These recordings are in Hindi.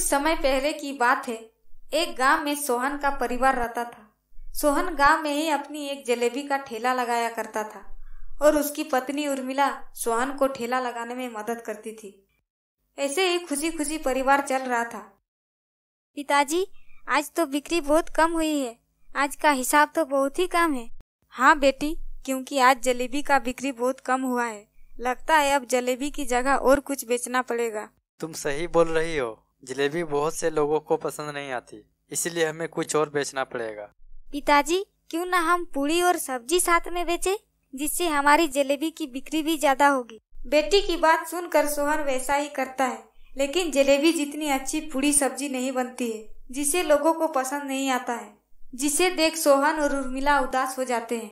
कुछ समय पहले की बात है एक गांव में सोहन का परिवार रहता था सोहन गांव में ही अपनी एक जलेबी का ठेला लगाया करता था और उसकी पत्नी उर्मिला सोहन को ठेला लगाने में मदद करती थी ऐसे ही खुशी खुशी परिवार चल रहा था पिताजी आज तो बिक्री बहुत कम हुई है आज का हिसाब तो बहुत ही कम है हाँ बेटी क्योंकि आज जलेबी का बिक्री बहुत कम हुआ है लगता है अब जलेबी की जगह और कुछ बेचना पड़ेगा तुम सही बोल रही हो जलेबी बहुत से लोगों को पसंद नहीं आती इसलिए हमें कुछ और बेचना पड़ेगा पिताजी क्यों ना हम पूरी और सब्जी साथ में बेचे जिससे हमारी जलेबी की बिक्री भी ज्यादा होगी बेटी की बात सुनकर सोहन वैसा ही करता है लेकिन जलेबी जितनी अच्छी पूरी सब्जी नहीं बनती है जिसे लोगों को पसंद नहीं आता है जिसे देख सोहन और उर्मिला उदास हो जाते हैं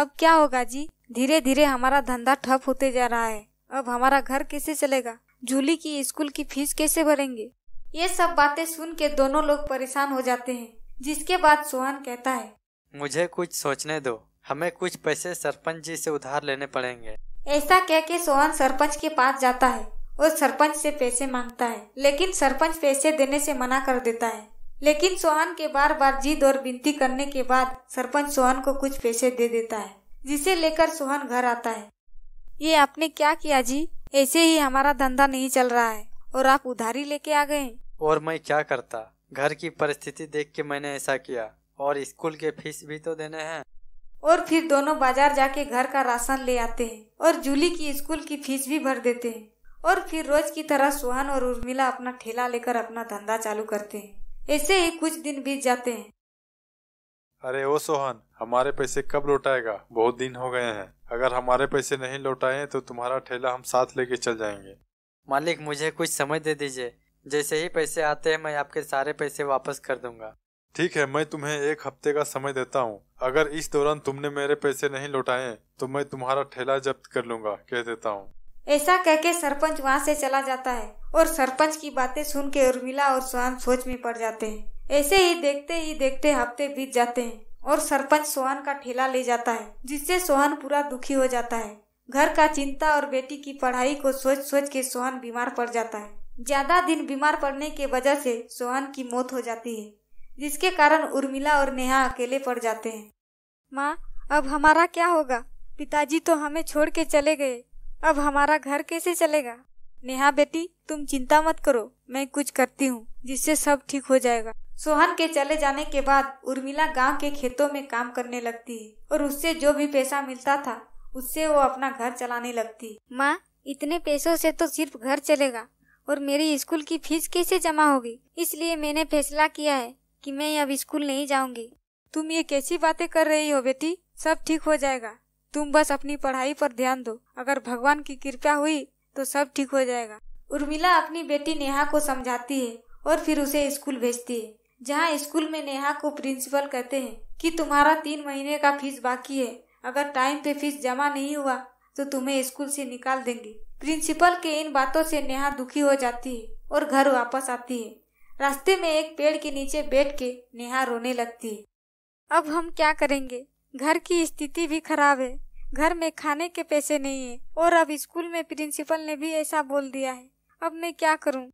अब क्या होगा जी धीरे धीरे हमारा धंधा ठप होते जा रहा है अब हमारा घर कैसे चलेगा जूली की स्कूल की फीस कैसे भरेंगे ये सब बातें सुन के दोनों लोग परेशान हो जाते हैं जिसके बाद सोहन कहता है मुझे कुछ सोचने दो हमें कुछ पैसे सरपंच जी से उधार लेने पड़ेंगे ऐसा कह के सोहन सरपंच के पास जाता है और सरपंच से पैसे मांगता है लेकिन सरपंच पैसे देने से मना कर देता है लेकिन सोहन के बार बार जीत और विनती करने के बाद सरपंच सोहन को कुछ पैसे दे देता है जिसे लेकर सोहन घर आता है ये आपने क्या किया जी ऐसे ही हमारा धंधा नहीं चल रहा है और आप उधारी लेके आ गए और मैं क्या करता घर की परिस्थिति देख के मैंने ऐसा किया और स्कूल के फीस भी तो देने हैं और फिर दोनों बाजार जाके घर का राशन ले आते हैं और जूली की स्कूल की फीस भी भर देते हैं और फिर रोज की तरह सुहान और उर्मिला अपना ठेला लेकर अपना धंधा चालू करते हैं ऐसे ही कुछ दिन बीत जाते हैं अरे ओ सोहन हमारे पैसे कब लौटाएगा बहुत दिन हो गए हैं अगर हमारे पैसे नहीं लौटाए तो तुम्हारा ठेला हम साथ लेके चल जाएंगे मालिक मुझे कुछ समय दे दीजिए जैसे ही पैसे आते हैं मैं आपके सारे पैसे वापस कर दूंगा ठीक है मैं तुम्हें एक हफ्ते का समय देता हूँ अगर इस दौरान तुमने मेरे पैसे नहीं लौटाए तो मैं तुम्हारा ठेला जब्त कर लूंगा कह देता हूँ ऐसा कह के सरपंच वहाँ से चला जाता है और सरपंच की बातें सुन के उर्मिला और सुहान सोच में पड़ जाते हैं ऐसे ही देखते ही देखते हफ्ते बीत जाते हैं और सरपंच सोहन का ठेला ले जाता है जिससे सोहन पूरा दुखी हो जाता है घर का चिंता और बेटी की पढ़ाई को सोच सोच के सोहन बीमार पड़ जाता है ज्यादा दिन बीमार पड़ने के वजह से सोहन की मौत हो जाती है जिसके कारण उर्मिला और नेहा अकेले पड़ जाते हैं माँ अब हमारा क्या होगा पिताजी तो हमें छोड़ के चले गए अब हमारा घर कैसे चलेगा नेहा बेटी तुम चिंता मत करो मैं कुछ करती हूँ जिससे सब ठीक हो जाएगा सोहन के चले जाने के बाद उर्मिला गांव के खेतों में काम करने लगती है और उससे जो भी पैसा मिलता था उससे वो अपना घर चलाने लगती माँ इतने पैसों से तो सिर्फ घर चलेगा और मेरी स्कूल की फीस कैसे जमा होगी इसलिए मैंने फैसला किया है कि मैं अब स्कूल नहीं जाऊंगी तुम ये कैसी बातें कर रही हो बेटी सब ठीक हो जाएगा तुम बस अपनी पढ़ाई पर ध्यान दो अगर भगवान की कृपा हुई तो सब ठीक हो जाएगा उर्मिला अपनी बेटी नेहा को समझाती है और फिर उसे स्कूल भेजती है जहाँ स्कूल में नेहा को प्रिंसिपल कहते हैं कि तुम्हारा तीन महीने का फीस बाकी है अगर टाइम पे फीस जमा नहीं हुआ तो तुम्हें स्कूल से निकाल देंगे प्रिंसिपल के इन बातों से नेहा दुखी हो जाती है और घर वापस आती है रास्ते में एक पेड़ के नीचे बैठ के नेहा रोने लगती है अब हम क्या करेंगे घर की स्थिति भी खराब है घर में खाने के पैसे नहीं है और अब स्कूल में प्रिंसिपल ने भी ऐसा बोल दिया है अब मैं क्या करूं?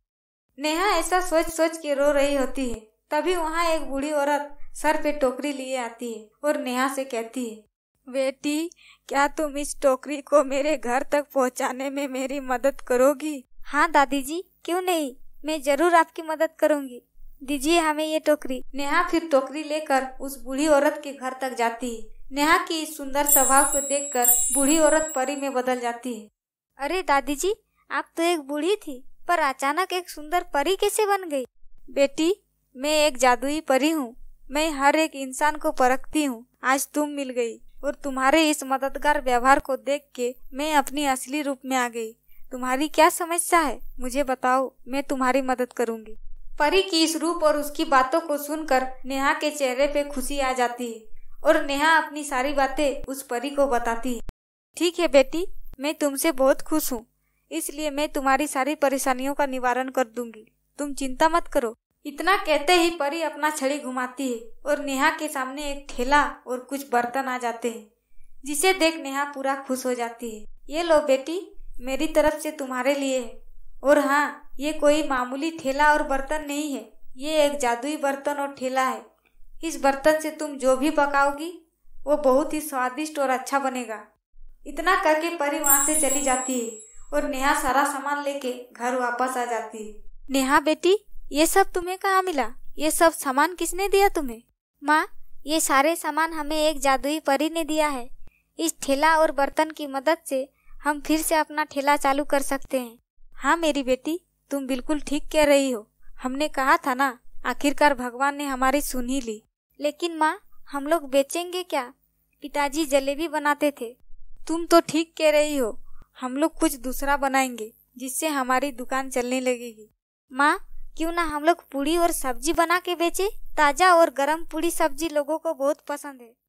नेहा ऐसा सोच सोच के रो रही होती है तभी वहाँ एक बूढ़ी औरत सर पे टोकरी लिए आती है और नेहा से कहती है बेटी क्या तुम इस टोकरी को मेरे घर तक पहुँचाने में मेरी मदद करोगी हाँ दादी जी क्यों नहीं मैं जरूर आपकी मदद करूंगी दीजिए हमें ये टोकरी नेहा फिर टोकरी लेकर उस बूढ़ी औरत के घर तक जाती है नेहा की इस सुंदर स्वभाव को देखकर बूढ़ी औरत परी में बदल जाती है अरे दादी जी आप तो एक बूढ़ी थी पर अचानक एक सुंदर परी कैसे बन गई बेटी मैं एक जादुई परी हूँ मैं हर एक इंसान को परखती हूँ आज तुम मिल गई और तुम्हारे इस मददगार व्यवहार को देख के मैं अपनी असली रूप में आ गई तुम्हारी क्या समस्या है मुझे बताओ मैं तुम्हारी मदद करूंगी परी की इस रूप और उसकी बातों को सुनकर नेहा के चेहरे पे खुशी आ जाती है और नेहा अपनी सारी बातें उस परी को बताती है ठीक है बेटी मैं तुमसे बहुत खुश हूँ इसलिए मैं तुम्हारी सारी परेशानियों का निवारण कर दूंगी तुम चिंता मत करो इतना कहते ही परी अपना छड़ी घुमाती है और नेहा के सामने एक ठेला और कुछ बर्तन आ जाते हैं जिसे देख नेहा पूरा खुश हो जाती है ये लो बेटी मेरी तरफ से तुम्हारे लिए है और हाँ ये कोई मामूली ठेला और बर्तन नहीं है ये एक जादुई बर्तन और ठेला है इस बर्तन से तुम जो भी पकाओगी वो बहुत ही स्वादिष्ट और अच्छा बनेगा इतना करके परी वहाँ से चली जाती है और नेहा सारा सामान लेके घर वापस आ जाती है नेहा बेटी ये सब तुम्हें कहाँ मिला ये सब सामान किसने दिया तुम्हें माँ ये सारे सामान हमें एक जादुई परी ने दिया है इस ठेला और बर्तन की मदद से हम फिर से अपना ठेला चालू कर सकते हैं हाँ मेरी बेटी तुम बिल्कुल ठीक कह रही हो हमने कहा था ना आखिरकार भगवान ने हमारी सुन ही ली लेकिन माँ हम लोग बेचेंगे क्या पिताजी जलेबी बनाते थे तुम तो ठीक कह रही हो हम लोग कुछ दूसरा बनाएंगे जिससे हमारी दुकान चलने लगेगी माँ क्यों ना हम लोग पूड़ी और सब्जी बना के बेचे ताज़ा और गरम पूड़ी सब्जी लोगों को बहुत पसंद है